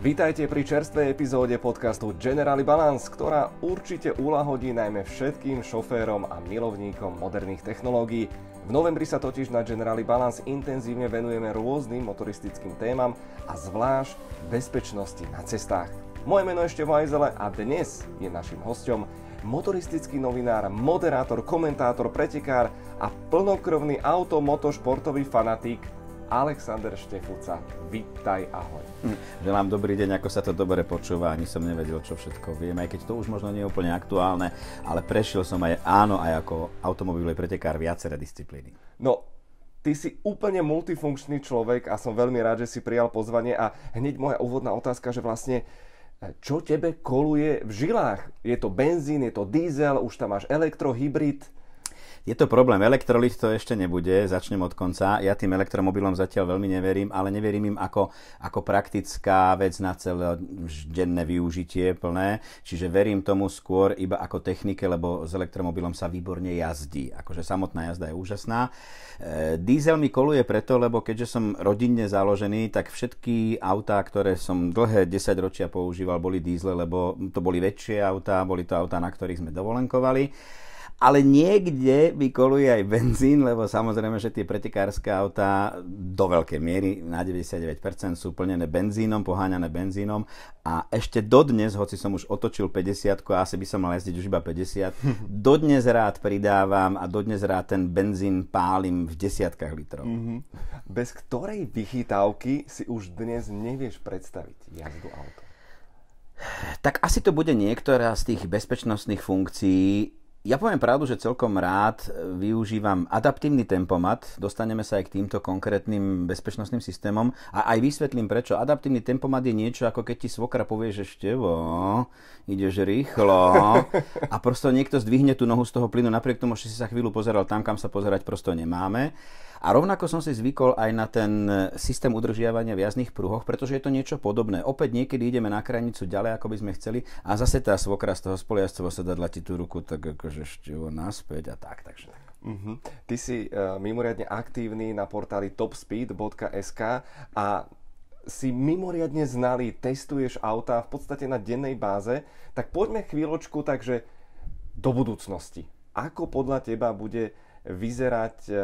Vítajte pri čerstvej epizóde podcastu Generali Balance, ktorá určite uľahodí najmä všetkým šoférom a milovníkom moderných technológií. V novembri sa totiž na Generali Balance intenzívne venujeme rôznym motoristickým témam a zvlášť bezpečnosti na cestách. Moje meno je Števo Ajzele a dnes je našim hostom motoristický novinár, moderátor, komentátor, pretekár a plnokrvný automotošportový fanatík Alexander Štefúca. Vítaj, ahoj. Hm, Želám dobrý deň, ako sa to dobre počúva, ani som nevedel, čo všetko viem, aj keď to už možno nie je úplne aktuálne, ale prešiel som aj áno, aj ako automobilový pretekár viaceré disciplíny. No, Ty si úplne multifunkčný človek a som veľmi rád, že si prijal pozvanie a hneď moja úvodná otázka, že vlastne e, čo tebe koluje v žilách? Je to benzín, je to diesel, už tam máš elektrohybrid? Je to problém. Elektrolit to ešte nebude, začnem od konca. Ja tým elektromobilom zatiaľ veľmi neverím, ale neverím im ako, ako praktická vec na denné využitie plné. Čiže verím tomu skôr iba ako technike, lebo s elektromobilom sa výborne jazdí. Akože samotná jazda je úžasná. E, diesel mi koluje preto, lebo keďže som rodinne založený, tak všetky autá, ktoré som dlhé 10 ročia používal, boli diesel, lebo to boli väčšie autá, boli to autá, na ktorých sme dovolenkovali ale niekde vykoluje aj benzín, lebo samozrejme, že tie pretekárske autá do veľkej miery, na 99% sú plnené benzínom, poháňané benzínom a ešte dodnes, hoci som už otočil 50 a asi by som mal jazdiť už iba 50, dodnes rád pridávam a dodnes rád ten benzín pálim v desiatkách litrov. Mm-hmm. Bez ktorej vychytávky si už dnes nevieš predstaviť jazdu autom? Tak asi to bude niektorá z tých bezpečnostných funkcií, ja poviem pravdu, že celkom rád e, využívam adaptívny tempomat. Dostaneme sa aj k týmto konkrétnym bezpečnostným systémom a aj vysvetlím prečo. Adaptívny tempomat je niečo, ako keď ti svokra povie, že števo, ideš rýchlo a prosto niekto zdvihne tú nohu z toho plynu, napriek tomu, že si sa chvíľu pozeral tam, kam sa pozerať prosto nemáme. A rovnako som si zvykol aj na ten e, systém udržiavania v jazdných pruhoch, pretože je to niečo podobné. Opäť niekedy ideme na krajnicu ďalej, ako by sme chceli a zase tá svokra z toho spoliazcového sedadla ti tú ruku tak akože štivo naspäť a tak, takže tak. uh Ty si uh, mimoriadne aktívny na portáli topspeed.sk a si mimoriadne znalý, testuješ auta v podstate na dennej báze, tak poďme chvíľočku takže do budúcnosti. Ako podľa teba bude vyzerať e,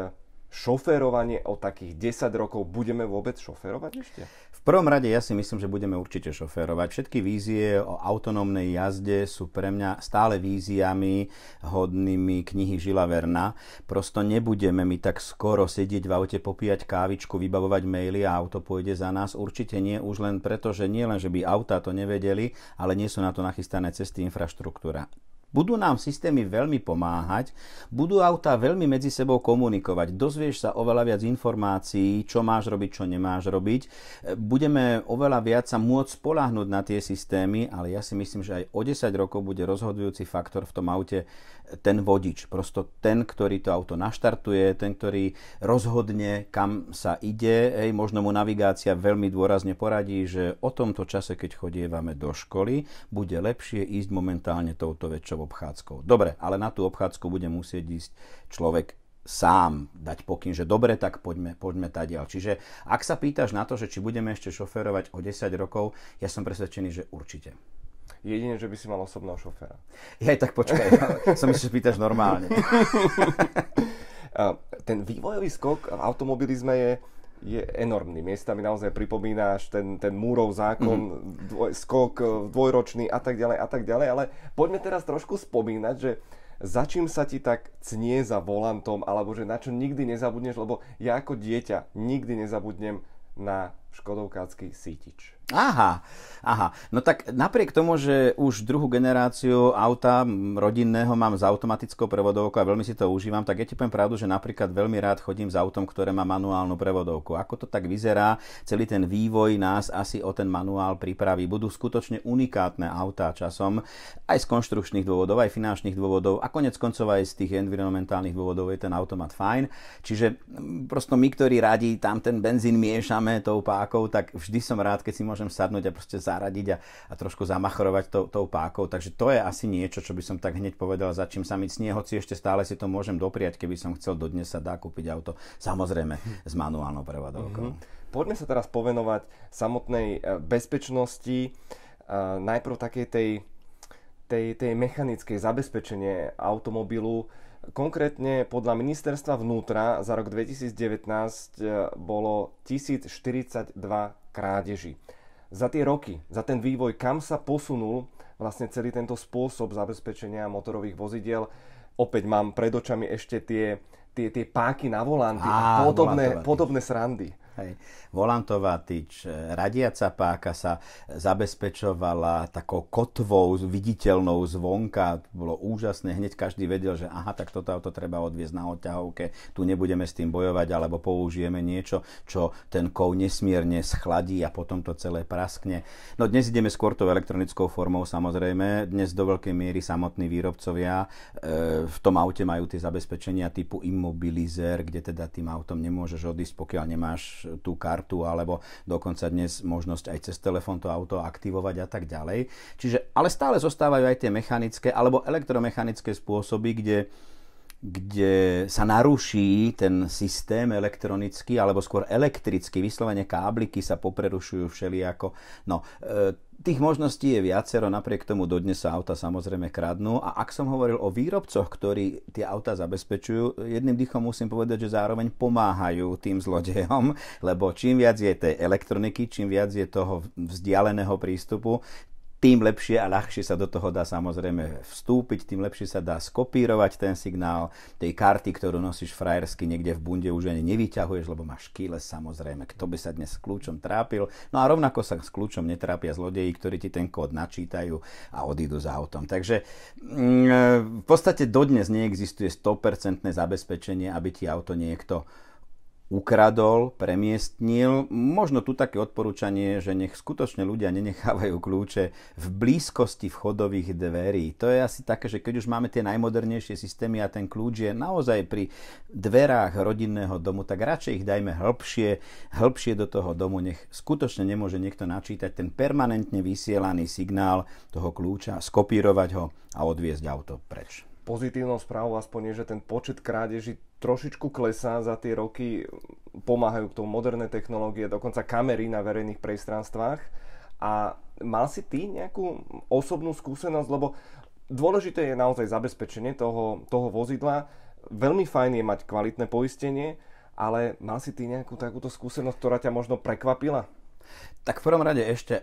šoferovanie o takých 10 rokov, budeme vôbec šoferovať ešte? V prvom rade ja si myslím, že budeme určite šoferovať. Všetky vízie o autonómnej jazde sú pre mňa stále víziami hodnými knihy Žila Verna. Prosto nebudeme my tak skoro sedieť v aute, popíjať kávičku, vybavovať maily a auto pôjde za nás. Určite nie už len preto, že nie len, že by auta to nevedeli, ale nie sú na to nachystané cesty, infraštruktúra budú nám systémy veľmi pomáhať, budú autá veľmi medzi sebou komunikovať, dozvieš sa oveľa viac informácií, čo máš robiť, čo nemáš robiť, e, budeme oveľa viac sa môcť spoláhnuť na tie systémy, ale ja si myslím, že aj o 10 rokov bude rozhodujúci faktor v tom aute ten vodič, prosto ten, ktorý to auto naštartuje, ten, ktorý rozhodne, kam sa ide, hej, možno mu navigácia veľmi dôrazne poradí, že o tomto čase, keď chodievame do školy, bude lepšie ísť momentálne touto väčšou rodičov obchádzkou. Dobre, ale na tú obchádzku bude musieť ísť človek sám dať pokyn, že dobre, tak poďme, poďme tadiaľ. Čiže ak sa pýtaš na to, že či budeme ešte šoférovať o 10 rokov, ja som presvedčený, že určite. Jedine, že by si mal osobného šoféra. Ja aj tak počkaj, som ešte pýtaš normálne. Ten vývojový skok v automobilizme je, je enormný. mi naozaj pripomínaš ten, ten múrov zákon, mm-hmm. dvoj, skok eh, dvojročný a tak ďalej a tak ďalej, ale poďme teraz trošku spomínať, že za čím sa ti tak cnie za volantom, alebo že na čo nikdy nezabudneš, lebo ja ako dieťa nikdy nezabudnem na Škodovkácky sítič. Aha, aha. No tak napriek tomu, že už druhú generáciu auta rodinného mám s automatickou prevodovkou a veľmi si to užívam, tak ja ti poviem pravdu, že napríklad veľmi rád chodím s autom, ktoré má manuálnu prevodovku. Ako to tak vyzerá, celý ten vývoj nás asi o ten manuál pripraví. Budú skutočne unikátne autá časom, aj z konštrukčných dôvodov, aj finančných dôvodov a konec koncov aj z tých environmentálnych dôvodov je ten automat fajn. Čiže mm, prosto my, ktorí radi tam ten benzín miešame tou pákou, pákov, tak vždy som rád, keď si môžem sadnúť a proste zaradiť a, a trošku zamachrovať tou, tou pákou. Takže to je asi niečo, čo by som tak hneď povedal, za čím sa mi cnie, hoci ešte stále si to môžem dopriať, keby som chcel dodnes sa dá kúpiť auto, samozrejme s manuálnou prevadovkou. Mm-hmm. Poďme sa teraz povenovať samotnej e, bezpečnosti, e, najprv takej tej, tej, tej mechanickej zabezpečenie automobilu Konkrétne podľa ministerstva vnútra za rok 2019 e, bolo 1042 krádeží. Za tie roky, za ten vývoj, kam sa posunul vlastne celý tento spôsob zabezpečenia motorových vozidiel, opäť mám pred očami ešte tie, tie, tie páky na volanty a, podobné, podobné srandy. Hej. Volantová tyč, e, radiaca páka sa zabezpečovala takou kotvou viditeľnou zvonka. Bolo úžasné, hneď každý vedel, že aha, tak toto auto treba odviezť na odťahovke, tu nebudeme s tým bojovať, alebo použijeme niečo, čo ten kov nesmierne schladí a potom to celé praskne. No dnes ideme skôr tou elektronickou formou samozrejme. Dnes do veľkej miery samotní výrobcovia e, v tom aute majú tie zabezpečenia typu immobilizer, kde teda tým autom nemôžeš odísť, pokiaľ nemáš tú kartu, alebo dokonca dnes možnosť aj cez telefón to auto aktivovať a tak ďalej. Čiže, ale stále zostávajú aj tie mechanické alebo elektromechanické spôsoby, kde kde sa naruší ten systém elektronický, alebo skôr elektrický, vyslovene kábliky sa poprerušujú všelijako. No, e, tých možností je viacero, napriek tomu dodnes sa auta samozrejme kradnú a ak som hovoril o výrobcoch, ktorí tie auta zabezpečujú, jedným dýchom musím povedať, že zároveň pomáhajú tým zlodejom, lebo čím viac je tej elektroniky, čím viac je toho vzdialeného prístupu, tým lepšie a ľahšie sa do toho dá samozrejme vstúpiť, tým lepšie sa dá skopírovať ten signál tej karty, ktorú nosíš frajersky niekde v bunde, už ani nevyťahuješ, lebo máš kýle samozrejme. Kto by sa dnes s kľúčom trápil? No a rovnako sa s kľúčom netrápia zlodeji, ktorí ti ten kód načítajú a odídu za autom. Takže mm, e, v podstate dodnes neexistuje 100% zabezpečenie, aby ti auto niekto ukradol, premiestnil. Možno tu také odporúčanie, že nech skutočne ľudia nenechávajú kľúče v blízkosti vchodových dverí. To je asi také, že keď už máme tie najmodernejšie systémy a ten kľúč je naozaj pri dverách rodinného domu, tak radšej ich dajme hĺbšie, hĺbšie do toho domu, nech skutočne nemôže niekto načítať ten permanentne vysielaný signál toho kľúča, skopírovať ho a odviezť auto preč pozitívnou správou aspoň je, že ten počet krádeží trošičku klesá za tie roky, pomáhajú k tomu moderné technológie, dokonca kamery na verejných priestranstvách. A mal si ty nejakú osobnú skúsenosť, lebo dôležité je naozaj zabezpečenie toho, toho vozidla. Veľmi fajn je mať kvalitné poistenie, ale mal si ty nejakú takúto skúsenosť, ktorá ťa možno prekvapila? Tak v prvom rade ešte e,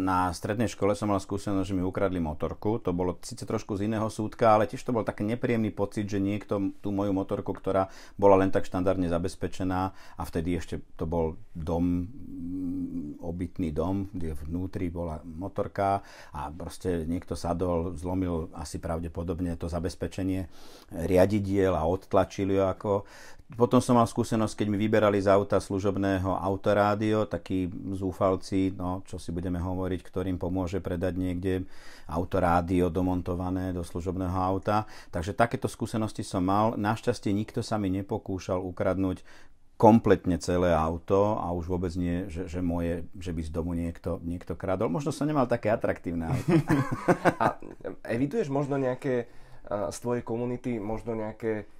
na strednej škole som mal skúsenosť, že mi ukradli motorku. To bolo síce trošku z iného súdka, ale tiež to bol taký nepríjemný pocit, že niekto tú moju motorku, ktorá bola len tak štandardne zabezpečená a vtedy ešte to bol dom, mm, obytný dom, kde vnútri bola motorka a proste niekto sadol, zlomil asi pravdepodobne to zabezpečenie riadidiel a odtlačili ju ako potom som mal skúsenosť, keď mi vyberali z auta služobného autorádio, takí zúfalci, no čo si budeme hovoriť, ktorým pomôže predať niekde autorádio domontované do služobného auta. Takže takéto skúsenosti som mal. Našťastie nikto sa mi nepokúšal ukradnúť kompletne celé auto a už vôbec nie, že, že moje, že by z domu niekto, niekto kradol. Možno som nemal také atraktívne auto. a eviduješ možno nejaké z tvojej komunity, možno nejaké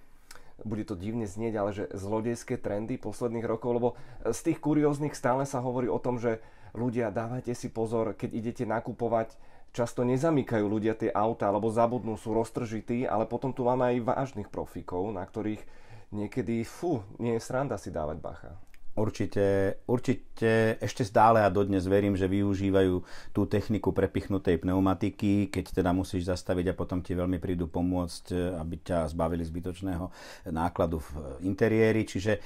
bude to divne znieť, ale že zlodejské trendy posledných rokov, lebo z tých kurióznych stále sa hovorí o tom, že ľudia dávajte si pozor, keď idete nakupovať, často nezamykajú ľudia tie auta, alebo zabudnú, sú roztržití, ale potom tu máme aj vážnych profíkov, na ktorých niekedy, fú, nie je sranda si dávať bacha. Určite, určite ešte stále a dodnes verím, že využívajú tú techniku prepichnutej pneumatiky, keď teda musíš zastaviť a potom ti veľmi prídu pomôcť, eh, aby ťa zbavili zbytočného nákladu v eh, interiéri. Čiže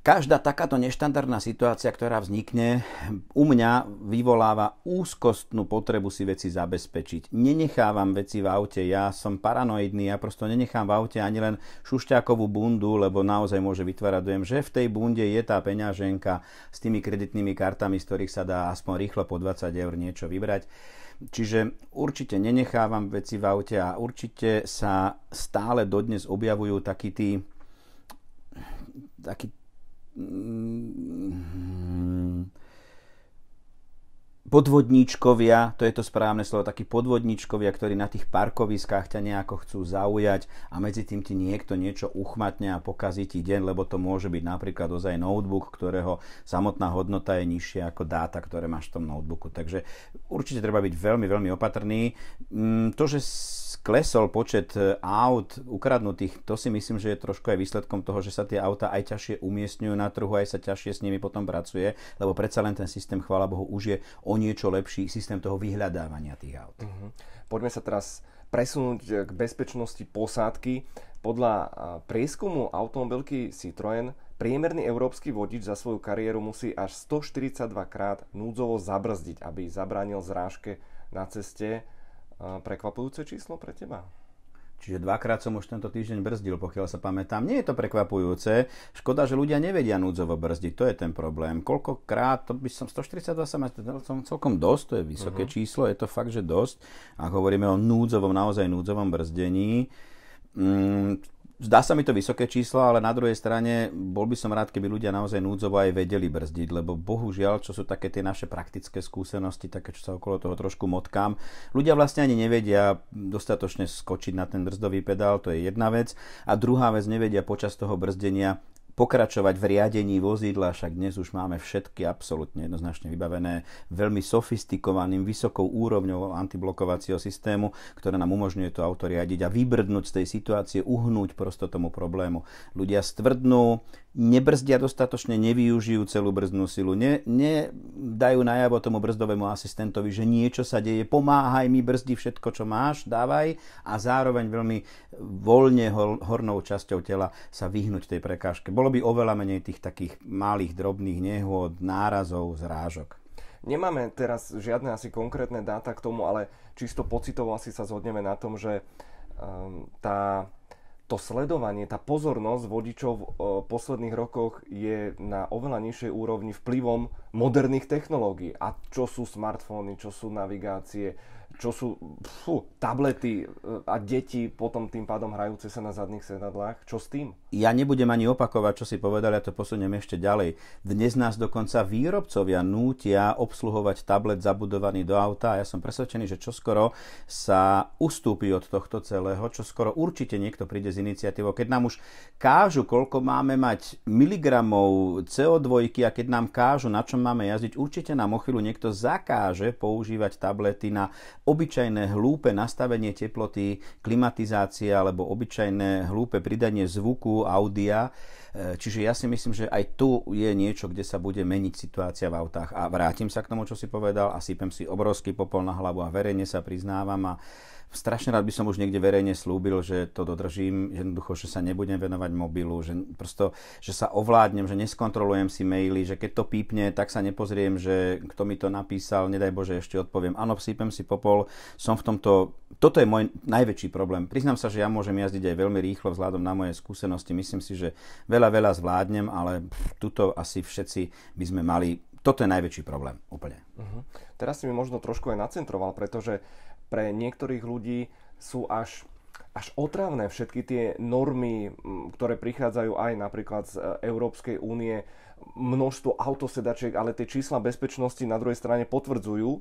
Každá takáto neštandardná situácia, ktorá vznikne, u mňa vyvoláva úzkostnú potrebu si veci zabezpečiť. Nenechávam veci v aute, ja som paranoidný, ja prosto nenechám v aute ani len šušťákovú bundu, lebo naozaj môže vytvárať dojem, že v tej bunde je tá peňaženka s tými kreditnými kartami, z ktorých sa dá aspoň rýchlo po 20 eur niečo vybrať. Čiže určite nenechávam veci v aute a určite sa stále dodnes objavujú takí tí Mm-hmm. podvodníčkovia, to je to správne slovo, takí podvodníčkovia, ktorí na tých parkoviskách ťa nejako chcú zaujať a medzi tým ti niekto niečo uchmatne a pokazí ti deň, lebo to môže byť napríklad ozaj notebook, ktorého samotná hodnota je nižšia ako dáta, ktoré máš v tom notebooku. Takže určite treba byť veľmi, veľmi opatrný. Mm, to, že klesol počet e, aut ukradnutých, to si myslím, že je trošku aj výsledkom toho, že sa tie auta aj ťažšie umiestňujú na trhu, aj sa ťažšie s nimi potom pracuje, lebo predsa len ten systém, chvála Bohu, už je o niečo lepší systém toho vyhľadávania tých aut. Uh-huh. Poďme sa teraz presunúť eh, k bezpečnosti posádky. Podľa eh, prieskumu automobilky Citroën priemerný európsky vodič za svoju kariéru musí až 142 krát núdzovo zabrzdiť, aby zabránil zrážke na ceste. Eh, prekvapujúce číslo pre teba? Čiže dvakrát som už tento týždeň brzdil, pokiaľ sa pamätám. Nie je to prekvapujúce. Škoda, že ľudia nevedia núdzovo brzdiť. To je ten problém. Koľkokrát, to by som 142 som celkom dosť, to je vysoké uh-huh. číslo, je to fakt, že dosť. A hovoríme o núdzovom, naozaj núdzovom brzdení. Mm, Zdá sa mi to vysoké číslo, ale na druhej strane bol by som rád, keby ľudia naozaj núdzovo aj vedeli brzdiť, lebo bohužiaľ, čo sú také tie naše praktické skúsenosti, také, čo sa okolo toho trošku motkám, ľudia vlastne ani nevedia dostatočne skočiť na ten brzdový pedál, to je jedna vec. A druhá vec, nevedia počas toho brzdenia pokračovať v riadení vozidla, však dnes už máme všetky absolútne jednoznačne vybavené veľmi sofistikovaným, vysokou úrovňou antiblokovacieho systému, ktoré nám umožňuje to auto riadiť a vybrdnúť z tej situácie, uhnúť prosto tomu problému. Ľudia stvrdnú, nebrzdia dostatočne, nevyužijú celú brzdnú silu, ne, nedajú najavo tomu brzdovému asistentovi, že niečo sa deje, pomáhaj mi, brzdi všetko, čo máš, dávaj a zároveň veľmi voľne hornou časťou tela sa vyhnúť tej prekážke. Bolo by oveľa menej tých takých malých, drobných nehôd, nárazov, zrážok. Nemáme teraz žiadne asi konkrétne dáta k tomu, ale čisto pocitovo asi sa zhodneme na tom, že ehm, tá, to sledovanie, tá pozornosť vodičov v e, posledných rokoch je na oveľa nižšej úrovni vplyvom moderných technológií. A čo sú smartfóny, čo sú navigácie, čo sú fú, tablety eh, a deti potom tým pádom hrajúce sa na zadných sedadlách. Čo s tým? Ja nebudem ani opakovať, čo si povedal, ja to posuniem ešte ďalej. Dnes nás dokonca výrobcovia nútia obsluhovať tablet zabudovaný do auta a ja som presvedčený, že čoskoro sa ustúpi od tohto celého, čo skoro určite niekto príde z iniciatívou. Keď nám už kážu, koľko máme mať miligramov CO2 a keď nám kážu, na čom máme jazdiť, určite nám o chvíľu niekto zakáže používať tablety na obyčajné hlúpe nastavenie teploty, klimatizácia alebo obyčajné hlúpe pridanie zvuku, audia. E, čiže ja si myslím, že aj tu je niečo, kde sa bude meniť situácia v autách. A vrátim sa k tomu, čo si povedal a sypem si obrovský popol na hlavu a verejne sa priznávam a strašne rád by som už niekde verejne slúbil, že to dodržím, že jednoducho, že sa nebudem venovať mobilu, že prosto, že sa ovládnem, že neskontrolujem si maily, že keď to pípne, tak sa nepozriem, že kto mi to napísal, nedaj Bože, ešte odpoviem. Áno, sípem si popol, som v tomto, toto je môj najväčší problém. Priznám sa, že ja môžem jazdiť aj veľmi rýchlo vzhľadom na moje skúsenosti. Myslím si, že veľa, veľa zvládnem, ale pff, tuto asi všetci by sme mali toto je najväčší problém, úplne. Uh-huh. Teraz si mi možno trošku aj nacentroval, pretože uh, pre niektorých ľudí sú až až otravné všetky tie normy, ktoré prichádzajú aj napríklad z e, Európskej únie, množstvo autosedačiek, ale tie čísla bezpečnosti na druhej strane potvrdzujú uh,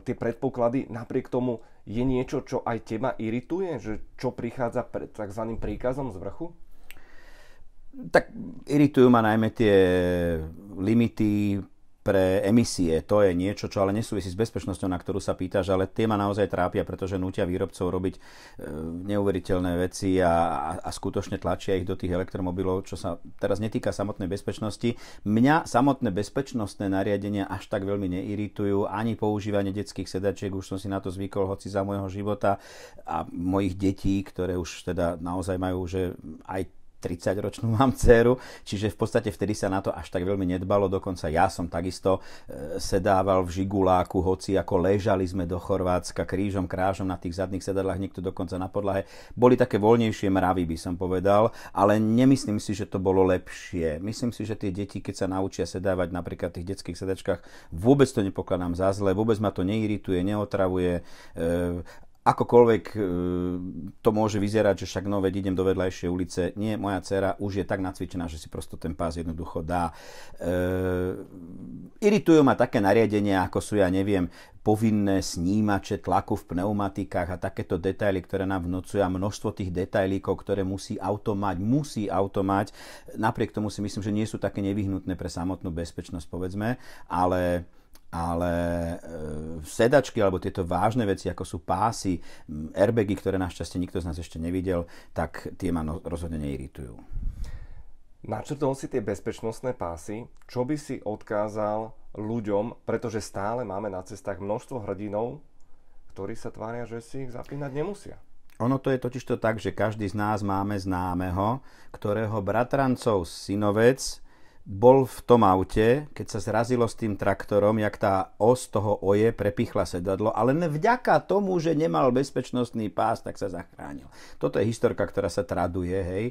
tie predpoklady. Napriek tomu je niečo, čo aj teba irituje, že čo prichádza pred tzv. príkazom z vrchu? Tak iritujú ma najmä tie limity, pre emisie. To je niečo, čo ale nesúvisí s bezpečnosťou, na ktorú sa pýtaš, ale tie ma naozaj trápia, pretože nutia výrobcov robiť e, neuveriteľné veci a, a skutočne tlačia ich do tých elektromobilov, čo sa teraz netýka samotnej bezpečnosti. Mňa samotné bezpečnostné nariadenia až tak veľmi neiritujú, ani používanie detských sedačiek, už som si na to zvykol, hoci za môjho života a mojich detí, ktoré už teda naozaj majú, že aj 30-ročnú mám dceru, čiže v podstate vtedy sa na to až tak veľmi nedbalo, dokonca ja som takisto e, sedával v žiguláku, hoci ako ležali sme do Chorvátska krížom, krážom na tých zadných sedadlách, niekto dokonca na podlahe. Boli také voľnejšie mravy, by som povedal, ale nemyslím si, že to bolo lepšie. Myslím si, že tie deti, keď sa naučia sedávať napríklad v tých detských sedačkách, vôbec to nepokladám za zle, vôbec ma to neirituje, neotravuje. E, akokoľvek e, to môže vyzerať, že však nové idem do vedľajšej ulice. Nie, moja dcera už je tak nacvičená, že si prosto ten pás jednoducho dá. E, iritujú ma také nariadenia, ako sú, ja neviem, povinné snímače tlaku v pneumatikách a takéto detaily, ktoré nám vnocujú a množstvo tých detailíkov, ktoré musí auto mať, musí auto mať. Napriek tomu si myslím, že nie sú také nevyhnutné pre samotnú bezpečnosť, povedzme, ale ale e, sedačky alebo tieto vážne veci, ako sú pásy, airbagy, ktoré našťastie nikto z nás ešte nevidel, tak tie ma no, rozhodne neiritujú. Načrtol si tie bezpečnostné pásy. Čo by si odkázal ľuďom, pretože stále máme na cestách množstvo hrdinov, ktorí sa tvária, že si ich zapínať nemusia. Ono to je totiž to tak, že každý z nás máme známeho, ktorého bratrancov synovec bol v tom aute, keď sa zrazilo s tým traktorom, jak tá os toho oje prepichla sedadlo, ale len vďaka tomu, že nemal bezpečnostný pás, tak sa zachránil. Toto je historka, ktorá sa traduje, hej.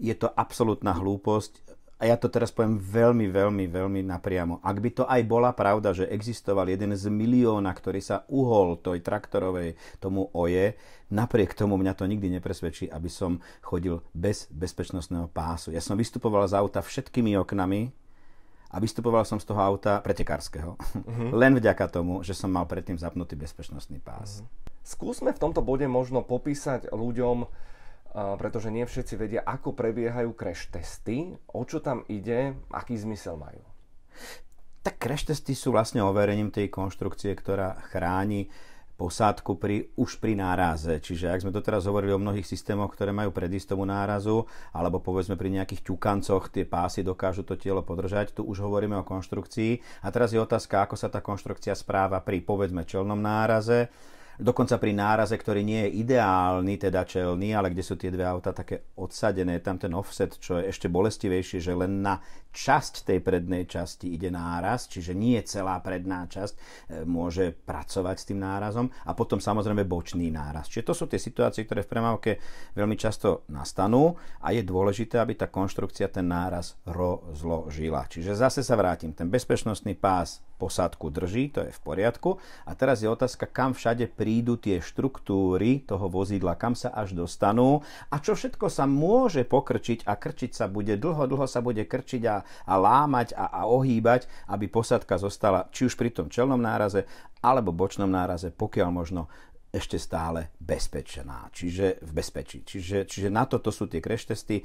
Je to absolútna hlúposť a ja to teraz poviem veľmi, veľmi, veľmi napriamo. Ak by to aj bola pravda, že existoval jeden z milióna, ktorý sa uhol toj traktorovej tomu oje, napriek tomu mňa to nikdy nepresvedčí, aby som chodil bez bezpečnostného pásu. Ja som vystupoval z auta všetkými oknami, a vystupoval som z toho auta pretekárskeho. Mm-hmm. Len vďaka tomu, že som mal predtým zapnutý bezpečnostný pás. Mm-hmm. Skúsme v tomto bode možno popísať ľuďom, pretože nie všetci vedia, ako prebiehajú crash testy, o čo tam ide, aký zmysel majú. Tak crash testy sú vlastne overením tej konštrukcie, ktorá chráni posádku pri, už pri náraze. Čiže ak sme doteraz hovorili o mnohých systémoch, ktoré majú predísť nárazu, alebo povedzme pri nejakých ťukancoch tie pásy dokážu to telo podržať, tu už hovoríme o konštrukcii. A teraz je otázka, ako sa tá konštrukcia správa pri povedzme čelnom náraze, dokonca pri náraze, ktorý nie je ideálny, teda čelný, ale kde sú tie dve auta také odsadené, tam ten offset, čo je ešte bolestivejšie, že len na časť tej prednej časti ide náraz, čiže nie celá predná časť e, môže pracovať s tým nárazom a potom samozrejme bočný náraz. Čiže to sú tie situácie, ktoré v premávke veľmi často nastanú a je dôležité, aby tá konštrukcia ten náraz rozložila. Čiže zase sa vrátim, ten bezpečnostný pás posádku drží, to je v poriadku. A teraz je otázka, kam všade prídu tie štruktúry toho vozidla, kam sa až dostanú a čo všetko sa môže pokrčiť a krčiť sa bude dlho, dlho sa bude krčiť a a, lámať a, a ohýbať, aby posadka zostala či už pri tom čelnom náraze alebo bočnom náraze, pokiaľ možno ešte stále bezpečná, čiže v bezpečí. Čiže, čiže na toto sú tie crash testy.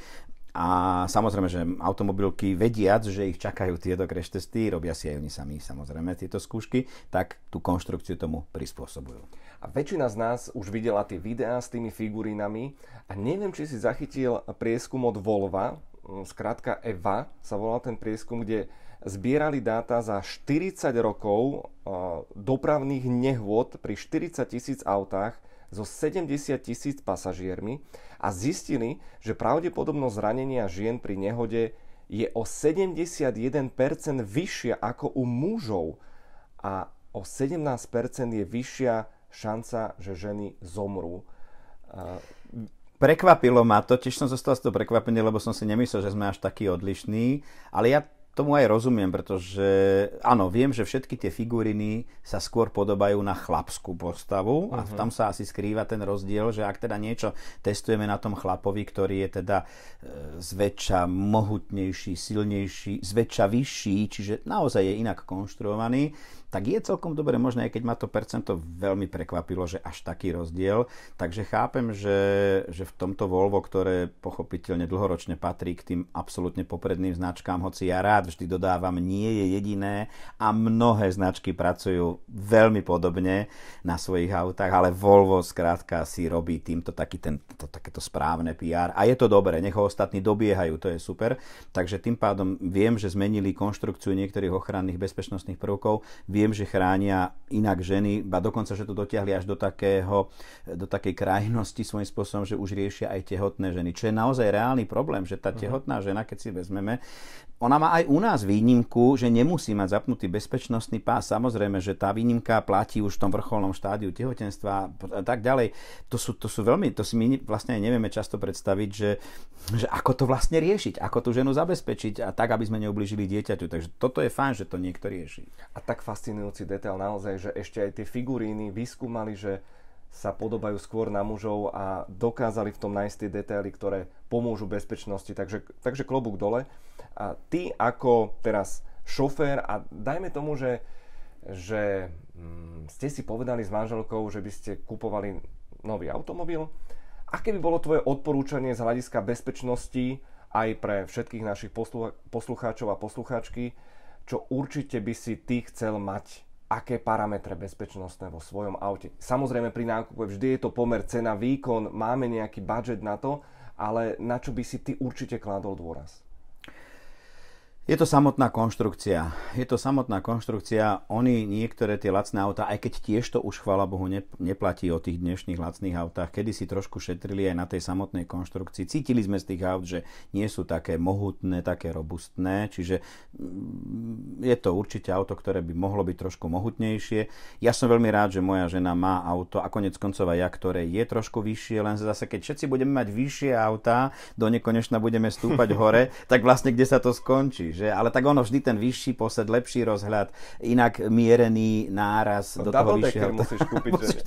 A samozrejme, že automobilky vediac, že ich čakajú tieto crash testy, robia si aj oni sami samozrejme tieto skúšky, tak tú konštrukciu tomu prispôsobujú. A väčšina z nás už videla tie videá s tými figurínami a neviem, či si zachytil prieskum od Volva, Ehm, skrátka EVA sa volal ten prieskum, kde zbierali dáta za 40 rokov ehm, dopravných nehôd pri 40 tisíc autách so 70 tisíc pasažiermi a zistili, že pravdepodobnosť zranenia žien pri nehode je o 71% vyššia ako u mužov a o 17% je vyššia šanca, že ženy zomrú. Ehm, Prekvapilo ma to, tiež som zostal z toho prekvapený, lebo som si nemyslel, že sme až takí odlišní, ale ja tomu aj rozumiem, pretože áno, viem, že všetky tie figuriny sa skôr podobajú na chlapskú postavu uh-huh. tam sa asi skrýva ten rozdiel, že ak teda niečo testujeme na tom chlapovi, ktorý je teda e, zväčša mohutnejší, silnejší, zväčša vyšší, čiže naozaj je inak konštruovaný, tak je celkom dobre možné, aj keď ma to percento veľmi prekvapilo, že až taký rozdiel. Takže chápem, že, že v tomto Volvo, ktoré pochopiteľne dlhoročne patrí k tým absolútne popredným značkám, hoci ja rád vždy dodávam, nie je jediné a mnohé značky pracujú veľmi podobne na svojich autách, ale Volvo zkrátka si robí týmto taký ten, to, takéto správne PR a je to dobre, nech ho ostatní dobiehajú, to je super. Takže tým pádom viem, že zmenili konštrukciu niektorých ochranných bezpečnostných prvkov, viem, viem, že chránia inak ženy, ba dokonca, že to dotiahli až do, takého, do takej krajnosti svojím spôsobom, že už riešia aj tehotné ženy. Čo je naozaj reálny problém, že tá mhm. tehotná žena, keď si vezmeme, ona má aj u nás výnimku, že nemusí mať zapnutý bezpečnostný pás. Samozrejme, že tá výnimka platí už v tom vrcholnom štádiu tehotenstva a tak ďalej. To sú, to sú veľmi, to si my vlastne aj nevieme často predstaviť, že, že ako to vlastne riešiť, ako tú ženu zabezpečiť a tak, aby sme neublížili dieťaťu. Takže toto je fajn, že to niekto rieši. A tak fascinujúci detail naozaj, že ešte aj tie figuríny vyskúmali, že sa podobajú skôr na mužov a dokázali v tom nájsť tie detaily, ktoré pomôžu bezpečnosti. Takže, takže klobúk dole. A ty ako teraz šofér a dajme tomu, že, že mm, ste si povedali s manželkou, že by ste kupovali nový automobil. Aké by bolo tvoje odporúčanie z hľadiska bezpečnosti aj pre všetkých našich poslucháčov a poslucháčky, čo určite by si ty chcel mať? Aké parametre bezpečnostné vo svojom aute? Samozrejme pri nákupe vždy je to pomer cena-výkon, máme nejaký budget na to, ale na čo by si ty určite kládol dôraz? Je to samotná konštrukcia. Je to samotná konštrukcia. Oni niektoré tie lacné autá, aj keď tiež to už, chvála Bohu, neplatí o tých dnešných lacných autách, kedy si trošku šetrili aj na tej samotnej konštrukcii. Cítili sme z tých aut, že nie sú také mohutné, také robustné, čiže mm, je to určite auto, ktoré by mohlo byť trošku mohutnejšie. Ja som veľmi rád, že moja žena má auto a konec koncov aj ja, ktoré je trošku vyššie, len zase keď všetci budeme mať vyššie autá, do nekonečna budeme stúpať hore, tak vlastne kde sa to skončí? Že ale tak ono vždy ten vyšší posed, lepší rozhľad, inak mierený náraz no, do toho vyššieho. musíš kúpiť. že...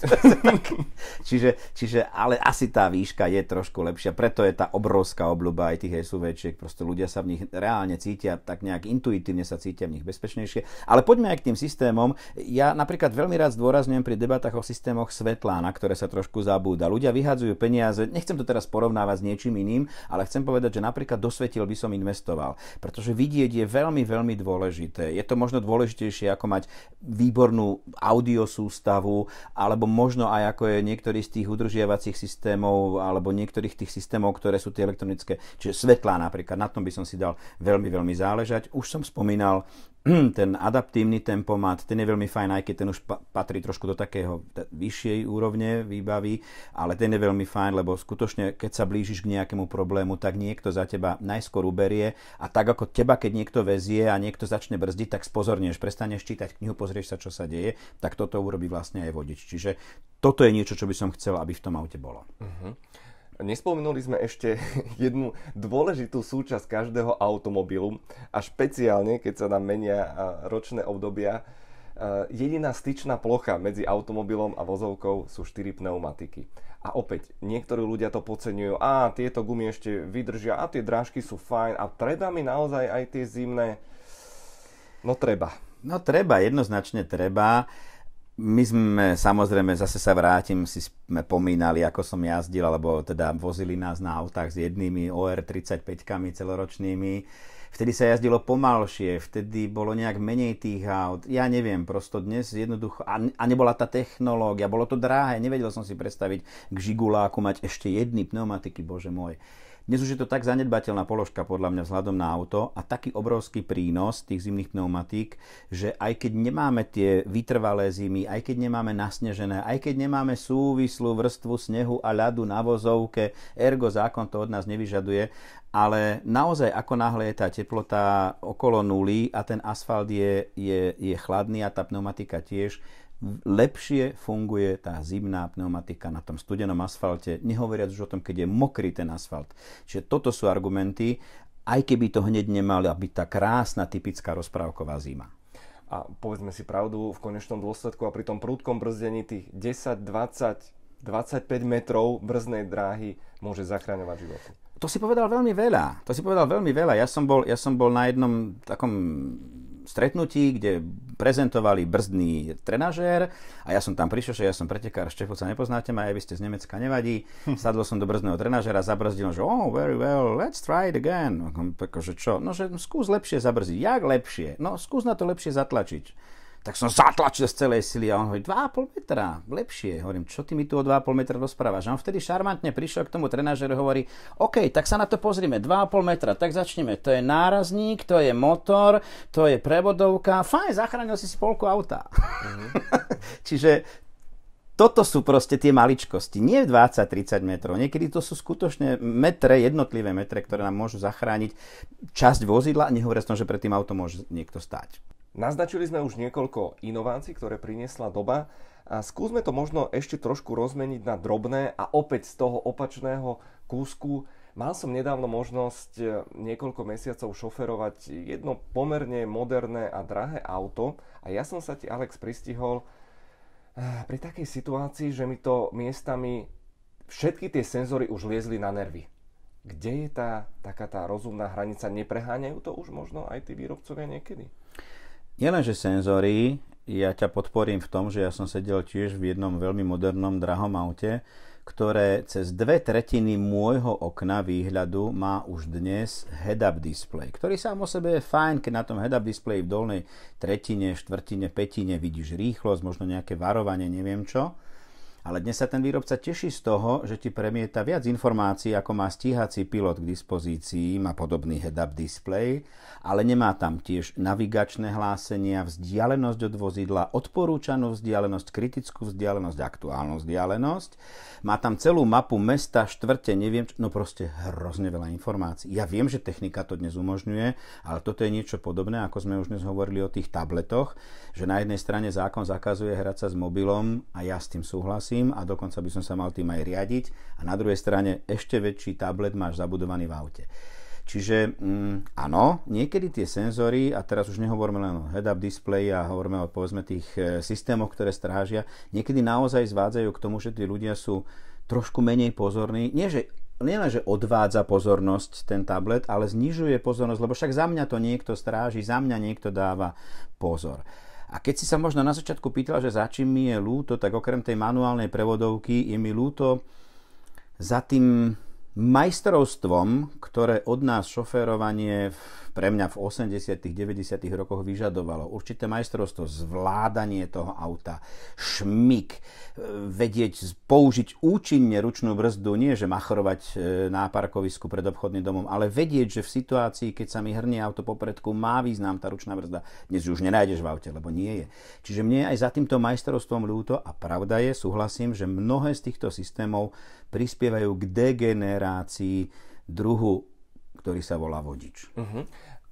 čiže, čiže, ale asi tá výška je trošku lepšia, preto je tá obrovská obľuba aj tých SUVčiek, proste ľudia sa v nich reálne cítia, tak nejak intuitívne sa cítia v nich bezpečnejšie. Ale poďme aj k tým systémom. Ja napríklad veľmi rád zdôrazňujem pri debatách o systémoch svetlá, na ktoré sa trošku zabúda. Ľudia vyhadzujú peniaze, nechcem to teraz porovnávať s niečím iným, ale chcem povedať, že napríklad do svetil by som investoval, pretože vidí vidieť je veľmi, veľmi dôležité. Je to možno dôležitejšie, ako mať výbornú audiosústavu, alebo možno aj ako je niektorý z tých udržiavacích systémov, alebo niektorých tých systémov, ktoré sú tie elektronické, čiže svetlá napríklad. Na tom by som si dal veľmi, veľmi záležať. Už som spomínal ten adaptívny tempomat, ten je veľmi fajn, aj keď ten už pa- patrí trošku do takého t- vyššej úrovne výbavy, ale ten je veľmi fajn, lebo skutočne, keď sa blížiš k nejakému problému, tak niekto za teba najskôr uberie a tak ako teba, keď niekto vezie a niekto začne brzdiť, tak spozorneš, prestaneš čítať knihu, pozrieš sa, čo sa deje, tak toto urobí vlastne aj vodič. Čiže toto je niečo, čo by som chcel, aby v tom aute bolo. Uh-huh. Nespomenuli sme ešte jednu dôležitú súčasť každého automobilu a špeciálne, keď sa nám menia ročné obdobia, jediná styčná plocha medzi automobilom a vozovkou sú 4 pneumatiky. A opäť, niektorí ľudia to podceňujú, a tieto gumy ešte vydržia, a tie drážky sú fajn, a treba mi naozaj aj tie zimné. No treba. No treba, jednoznačne treba. My sme, samozrejme, zase sa vrátim, si sme pomínali, ako som jazdil, alebo teda vozili nás na autách s jednými OR35-kami celoročnými. Vtedy sa jazdilo pomalšie, vtedy bolo nejak menej tých aut. Ja neviem, prosto dnes jednoducho... A, a nebola tá technológia, bolo to drahé, nevedel som si predstaviť k Žiguláku mať ešte jedny pneumatiky, bože môj. Dnes už je to tak zanedbateľná položka podľa mňa vzhľadom na auto a taký obrovský prínos tých zimných pneumatík, že aj keď nemáme tie vytrvalé zimy, aj keď nemáme nasnežené, aj keď nemáme súvislú vrstvu snehu a ľadu na vozovke, ergo zákon to od nás nevyžaduje, ale naozaj ako náhle je tá teplota okolo nuly a ten asfalt je, je, je chladný a tá pneumatika tiež, lepšie funguje tá zimná pneumatika na tom studenom asfalte, nehovoriac už o tom, keď je mokrý ten asfalt. Čiže toto sú argumenty, aj keby to hneď nemali, aby tá krásna, typická rozprávková zima. A povedzme si pravdu, v konečnom dôsledku a pri tom prúdkom brzdení tých 10, 20, 25 metrov brznej dráhy môže zachraňovať životy. To si povedal veľmi veľa. To si povedal veľmi veľa. Ja som bol, ja som bol na jednom takom stretnutí, kde prezentovali brzdný trenažér a ja som tam prišiel, že ja som pretekár z sa nepoznáte ma, aj vy ste z Nemecka, nevadí. Hm. Sadol som do brzdného trenažera, zabrzdil, že oh, very well, let's try it again. Takže čo? No, že skús lepšie zabrzdiť. Jak lepšie? No, skús na to lepšie zatlačiť tak som zatlačil z celej sily a on hovorí, 2,5 metra, lepšie. Hovorím, čo ty mi tu o 2,5 metra rozprávaš? A on vtedy šarmantne prišiel k tomu trenažeru a hovorí, OK, tak sa na to pozrime, 2,5 metra, tak začneme. To je nárazník, to je motor, to je prevodovka, fajn, zachránil si si polku auta. Mm-hmm. Čiže toto sú proste tie maličkosti. Nie 20-30 metrov. Niekedy to sú skutočne metre, jednotlivé metre, ktoré nám môžu zachrániť časť vozidla a o tom, že pred tým autom môže niekto stať. Naznačili sme už niekoľko inovácií, ktoré priniesla doba a skúsme to možno ešte trošku rozmeniť na drobné a opäť z toho opačného kúsku. Mal som nedávno možnosť e, niekoľko mesiacov šoferovať jedno pomerne moderné a drahé auto a ja som sa ti, Alex, pristihol e, pri takej situácii, že mi to miestami všetky tie senzory už liezli na nervy kde je tá taká tá rozumná hranica? Nepreháňajú to už možno aj tí výrobcovia niekedy? Nielenže senzory, ja ťa podporím v tom, že ja som sedel tiež v jednom veľmi modernom, drahom aute, ktoré cez dve tretiny môjho okna výhľadu má už dnes head-up display, ktorý sám o sebe je fajn, keď na tom head-up display v dolnej tretine, štvrtine, petine vidíš rýchlosť, možno nejaké varovanie, neviem čo. Ale dnes sa ten výrobca teší z toho, že ti premieta viac informácií, ako má stíhací pilot k dispozícii, má podobný head-up display, ale nemá tam tiež navigačné hlásenia, vzdialenosť od vozidla, odporúčanú vzdialenosť, kritickú vzdialenosť, aktuálnu vzdialenosť. Má tam celú mapu mesta, štvrte, neviem, no proste hrozne veľa informácií. Ja viem, že technika to dnes umožňuje, ale toto je niečo podobné, ako sme už dnes hovorili o tých tabletoch, že na jednej strane zákon zakazuje hrať sa s mobilom a ja s tým súhlasím súhlasím a dokonca by som sa mal tým aj riadiť. A na druhej strane ešte väčší tablet máš zabudovaný v aute. Čiže mm, áno, niekedy tie senzory, a teraz už nehovoríme len o head-up display a hovoríme o povedzme tých e, systémoch, ktoré strážia, niekedy naozaj zvádzajú k tomu, že tí ľudia sú trošku menej pozorní. Nie, že že odvádza pozornosť ten tablet, ale znižuje pozornosť, lebo však za mňa to niekto stráži, za mňa niekto dáva pozor. A keď si sa možno na začiatku pýtal, že za čím mi je lúto, tak okrem tej manuálnej prevodovky je mi lúto za tým Majstrovstvom, ktoré od nás šoférovanie pre mňa v 80 90 rokoch vyžadovalo. Určité majstrovstvo, zvládanie toho auta, šmik, e, vedieť použiť účinne ručnú brzdu, nie že machrovať e, na parkovisku pred obchodným domom, ale vedieť, že v situácii, keď sa mi hrnie auto popredku, má význam tá ručná brzda. Dnes už nenájdeš v aute, lebo nie je. Čiže mne aj za týmto majstrovstvom ľúto a pravda je, súhlasím, že mnohé z týchto systémov prispievajú k degenerácii druhu, ktorý sa volá vodič. Uh-huh.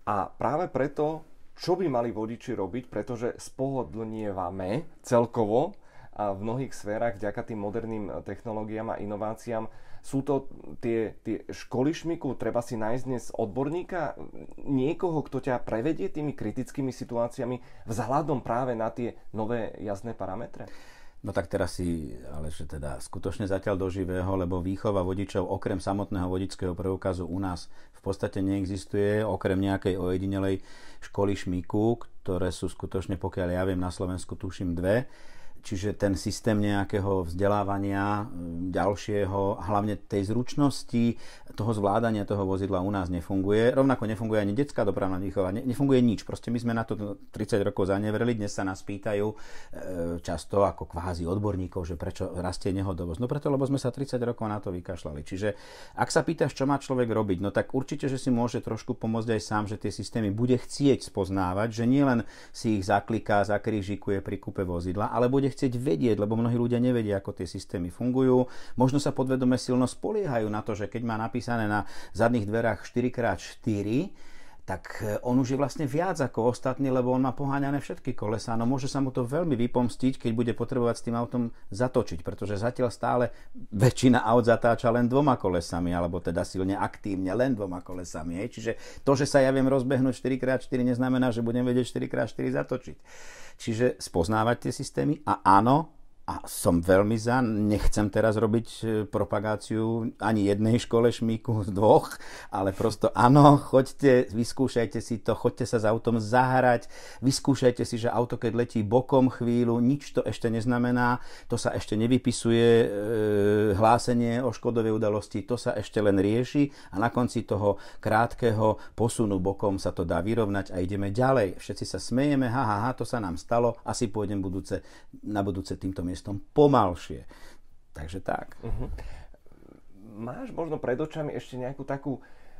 A práve preto, čo by mali vodiči robiť, pretože spohodlnievame celkovo a v mnohých sférach vďaka tým moderným e, technológiám a inováciám sú to tie, tie školy šmiku, treba si nájsť dnes odborníka, niekoho, kto ťa prevedie tými kritickými situáciami vzhľadom práve na tie nové jazdné parametre? No tak teraz si, ale že teda skutočne zatiaľ do živého, lebo výchova vodičov okrem samotného vodického preukazu u nás v podstate neexistuje, okrem nejakej ojedinelej školy šmiku, ktoré sú skutočne, pokiaľ ja viem, na Slovensku tuším dve, čiže ten systém nejakého vzdelávania mm, ďalšieho, hlavne tej zručnosti, toho zvládania toho vozidla u nás nefunguje. Rovnako nefunguje ani detská dopravná výchova, nefunguje nič. Proste my sme na to 30 rokov zanevreli, dnes sa nás pýtajú e, často ako kvázi odborníkov, že prečo rastie nehodovosť. No preto, lebo sme sa 30 rokov na to vykašľali. Čiže ak sa pýtaš, čo má človek robiť, no tak určite, že si môže trošku pomôcť aj sám, že tie systémy bude chcieť spoznávať, že nielen si ich zakliká, zakrížikuje pri kúpe vozidla, ale bude bude chcieť vedieť, lebo mnohí ľudia nevedia, ako tie systémy fungujú. Možno sa podvedome silno spoliehajú na to, že keď má napísané na zadných dverách 4x4, tak e, on už je vlastne viac ako ostatní, lebo on má poháňané všetky kolesá. No môže sa mu to veľmi vypomstiť, keď bude potrebovať s tým autom zatočiť, pretože zatiaľ stále väčšina aut zatáča len dvoma kolesami, alebo teda silne aktívne len dvoma kolesami. Hej. Čiže to, že sa ja viem rozbehnúť 4x4, neznamená, že budem vedieť 4x4 zatočiť. Čiže spoznávať tie systémy a áno, a som veľmi za, nechcem teraz robiť e, propagáciu ani jednej škole šmíku z dvoch, ale prosto áno, choďte, vyskúšajte si to, choďte sa s autom zahrať, vyskúšajte si, že auto keď letí bokom chvíľu, nič to ešte neznamená, to sa ešte nevypisuje e, hlásenie o škodovej udalosti, to sa ešte len rieši a na konci toho krátkeho posunu bokom sa to dá vyrovnať a ideme ďalej. Všetci sa smejeme, ha, ha, ha, to sa nám stalo, asi pôjdem budúce, na budúce týmto miestom pianistom pomalšie. Takže tak. Uh-huh. Máš možno pred očami ešte nejakú takú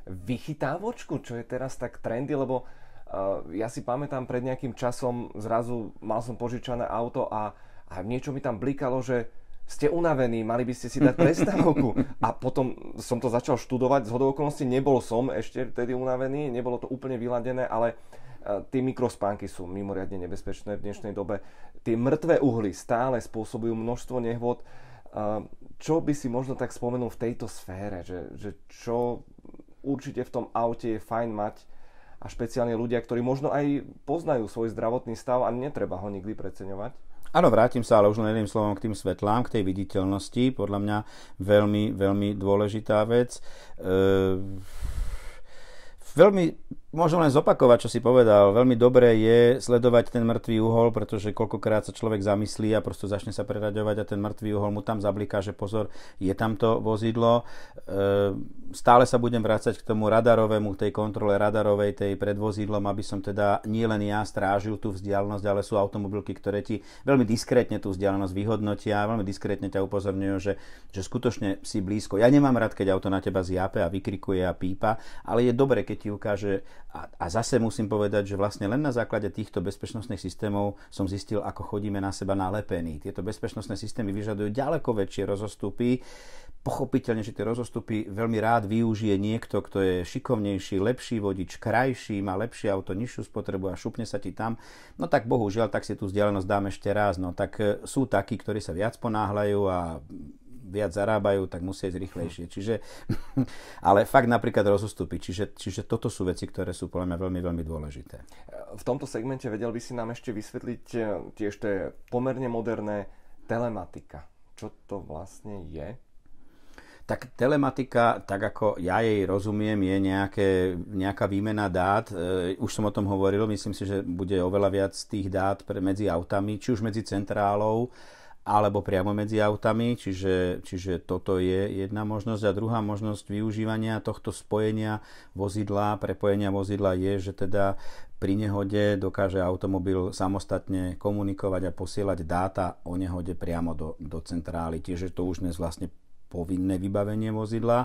vychytávočku, čo je teraz tak trendy, lebo uh, ja si pamätám pred nejakým časom zrazu mal som požičané auto a, a niečo mi tam blikalo, že ste unavení, mali by ste si dať prestávku. A potom som to začal študovať, z okolností nebol som ešte vtedy unavený, nebolo to úplne vyladené, ale uh, Tie mikrospánky sú mimoriadne nebezpečné v dnešnej dobe. Tie mŕtve uhly stále spôsobujú množstvo nehôd. Čo by si možno tak spomenul v tejto sfére, že, že čo určite v tom aute je fajn mať a špeciálne ľudia, ktorí možno aj poznajú svoj zdravotný stav a netreba ho nikdy preceňovať? Áno, vrátim sa, ale už len jedným slovom k tým svetlám, k tej viditeľnosti. Podľa mňa veľmi, veľmi dôležitá vec. Ehm, veľmi Môžem len zopakovať, čo si povedal. Veľmi dobré je sledovať ten mŕtvý uhol, pretože koľkokrát sa človek zamyslí a prosto začne sa preraďovať a ten mŕtvý uhol mu tam zabliká, že pozor, je tam to vozidlo. E, stále sa budem vrácať k tomu radarovému, k tej kontrole radarovej, tej pred vozidlom, aby som teda nie len ja strážil tú vzdialenosť, ale sú automobilky, ktoré ti veľmi diskrétne tú vzdialenosť vyhodnotia, veľmi diskrétne ťa upozorňujú, že, že skutočne si blízko. Ja nemám rád, keď auto na teba zjape a vykrikuje a pípa, ale je dobre, keď ti ukáže a, a zase musím povedať, že vlastne len na základe týchto bezpečnostných systémov som zistil, ako chodíme na seba nalepení. Tieto bezpečnostné systémy vyžadujú ďaleko väčšie rozostupy. Pochopiteľne, že tie rozostupy veľmi rád využije niekto, kto je šikovnejší, lepší vodič, krajší, má lepšie auto, nižšiu spotrebu a šupne sa ti tam. No tak bohužiaľ, tak si tú vzdialenosť dáme ešte raz. No tak e, sú takí, ktorí sa viac ponáhľajú a viac zarábajú, tak musia ísť rýchlejšie. Čiže, ale fakt napríklad rozostupy. Čiže, čiže toto sú veci, ktoré sú podľa mňa veľmi, veľmi dôležité. V tomto segmente vedel by si nám ešte vysvetliť e, tiež to pomerne moderné telematika. Čo to vlastne je? Tak telematika, tak ako ja jej rozumiem, je nejaké, nejaká výmena dát. E, už som o tom hovoril, myslím si, že bude oveľa viac tých dát medzi autami, či už medzi centrálou, alebo priamo medzi autami, čiže, čiže toto je jedna možnosť. A druhá možnosť využívania tohto spojenia vozidla, prepojenia vozidla je, že teda pri nehode dokáže automobil samostatne komunikovať a posielať dáta o nehode priamo do, do centrály. Tiež je to už dnes vlastne povinné vybavenie vozidla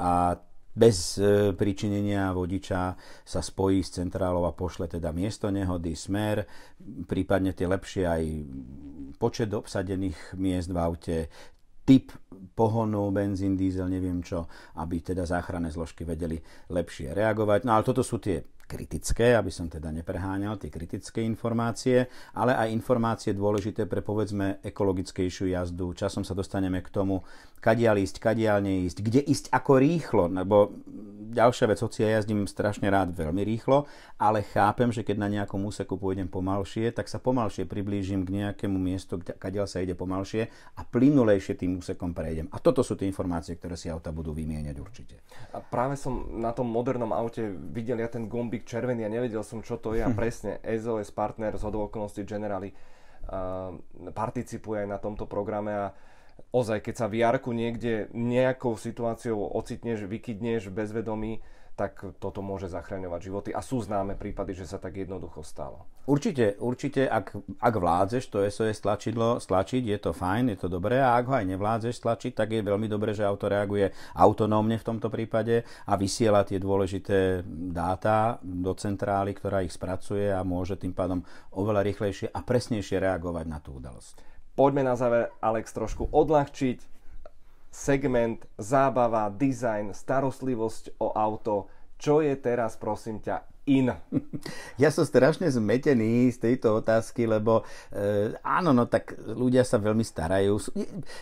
a bez e, pričinenia vodiča sa spojí s centrálou a pošle teda miesto nehody, smer, prípadne tie lepšie aj počet obsadených miest v aute, typ pohonu, benzín, diesel, neviem čo, aby teda záchranné zložky vedeli lepšie reagovať. No ale toto sú tie kritické, aby som teda nepreháňal tie kritické informácie, ale aj informácie dôležité pre povedzme ekologickejšiu jazdu. Časom sa dostaneme k tomu, kadiaľ ísť, kadiaľ neísť, kde ísť ako rýchlo, lebo ďalšia vec, hoci ja jazdím strašne rád veľmi rýchlo, ale chápem, že keď na nejakom úseku pôjdem pomalšie, tak sa pomalšie priblížim k nejakému miestu, kadiaľ sa ide pomalšie a plynulejšie tým úsekom prejdem. A toto sú tie informácie, ktoré si auta budú vymieňať určite. A práve som na tom modernom aute videl ja ten gombík balík červený a nevedel som, čo to je. A hm. presne SOS partner z okolností Generali uh, participuje aj na tomto programe a ozaj, keď sa v jarku niekde nejakou situáciou ocitneš, vykydneš bezvedomí, tak toto môže zachraňovať životy. A sú známe prípady, že sa tak jednoducho stalo. Určite, určite, ak, ak vládzeš to SOS tlačidlo stlačiť, je to fajn, je to dobré. A ak ho aj nevládzeš stlačiť, tak je veľmi dobré, že auto reaguje autonómne v tomto prípade a vysiela tie dôležité dáta do centrály, ktorá ich spracuje a môže tým pádom oveľa rýchlejšie a presnejšie reagovať na tú udalosť. Poďme na záver, Alex, trošku odľahčiť segment zábava, design, starostlivosť o auto. Čo je teraz, prosím ťa, in? Ja som strašne zmetený z tejto otázky, lebo e, áno, no tak ľudia sa veľmi starajú.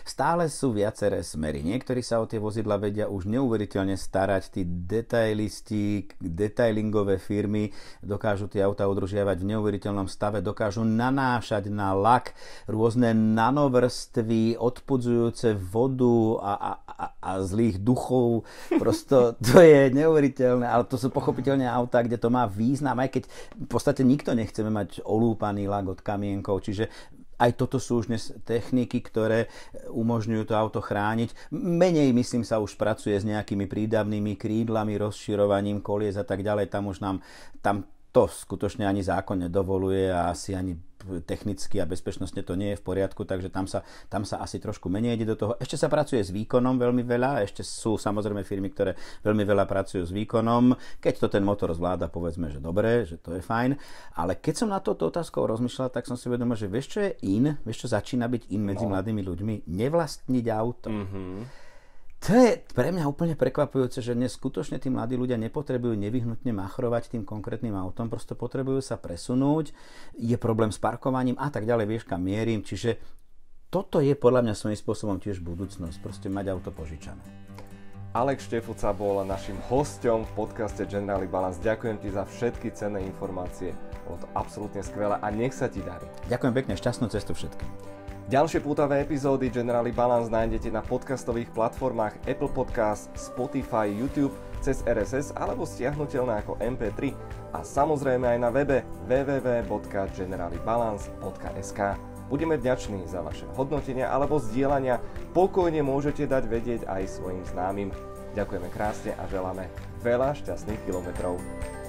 Stále sú viaceré smery. Niektorí sa o tie vozidla vedia už neuveriteľne starať. Tí detailisti, detailingové firmy dokážu tie auta udržiavať v neuveriteľnom stave, dokážu nanášať na lak rôzne nanovrstvy odpudzujúce vodu a, a, a, a zlých duchov. Prosto to je neuveriteľné, ale to sú pochopiteľne auta, kde to má význam, aj keď v podstate nikto nechceme mať olúpaný od kamienkov, čiže aj toto sú už dnes techniky, ktoré e, umožňujú to auto chrániť. Menej, myslím, sa už pracuje s nejakými prídavnými krídlami, rozširovaním kolies a tak ďalej. Tam už nám tam to skutočne ani zákon nedovoluje a asi ani technicky a bezpečnostne to nie je v poriadku, takže tam sa, tam sa asi trošku menej ide do toho. Ešte sa pracuje s výkonom veľmi veľa, ešte sú samozrejme firmy, ktoré veľmi veľa pracujú s výkonom. Keď to ten motor zvláda, povedzme, že dobre, že to je fajn. Ale keď som na toto otázkou rozmýšľal, tak som si uvedomil, že vieš, čo je in, vieš, čo začína byť in medzi no. mladými ľuďmi? Nevlastniť auto. Mm-hmm to je pre mňa úplne prekvapujúce, že dnes skutočne tí mladí ľudia nepotrebujú nevyhnutne machrovať tým konkrétnym autom, prosto potrebujú sa presunúť, je problém s parkovaním a tak ďalej, vieš kam mierim, čiže toto je podľa mňa svojím spôsobom tiež budúcnosť, proste mať auto požičané. Alex Štefuca bol našim hosťom v podcaste Generali Balance. Ďakujem ti za všetky cenné informácie. Bolo to absolútne skvelé a nech sa ti darí. Ďakujem pekne, šťastnú cestu všetkým. Ďalšie pútavé epizódy Generali Balance nájdete na podcastových platformách Apple Podcast, Spotify, YouTube, cez RSS alebo stiahnutelné ako MP3 a samozrejme aj na webe www.generalibalance.sk. Budeme vďační za vaše hodnotenia alebo zdieľania. Pokojne môžete dať vedieť aj svojim známym. Ďakujeme krásne a želáme veľa šťastných kilometrov.